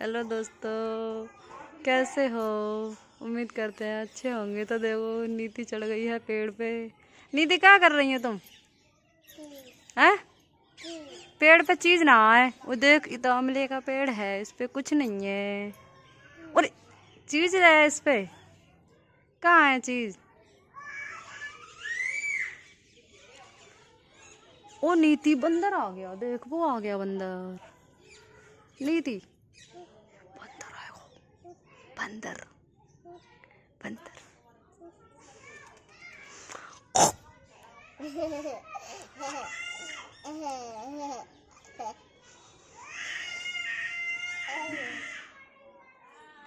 hello दोस्तों कैसे हो उम्मीद करते हैं अच्छे होंगे तो देखो नीति चढ़ गई है पेड़ पे नीति क्या कर रही है तुम हैं पेड़ पे चीज ना आए वो देख तो अमले का पेड़ है इस पे कुछ नहीं है और चीज है इस पे कहाँ है चीज ओ नीति बंदर आ गया देख वो आ गया बंदर नीति बंदर बंदर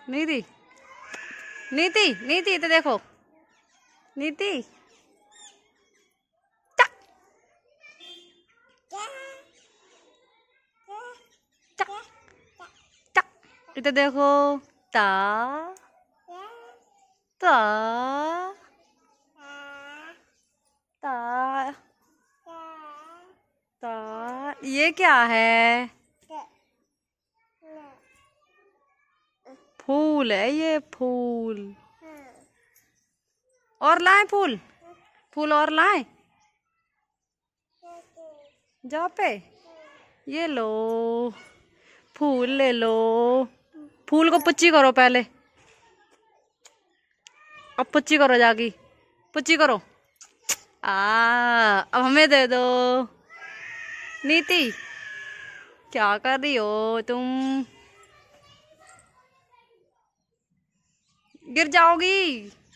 नीति नीति नीति तो देखो नीति इधर देखो ता ता ता ता ये क्या है फूल है ये फूल और लाए फूल फूल और लाए जाओ पे ये लो फूल ले लो फूल को पच्ची करो पहले अब पच्ची करो जागी पच्ची करो आ अब हमें दे दो नीति क्या कर रही हो तुम गिर जाओगी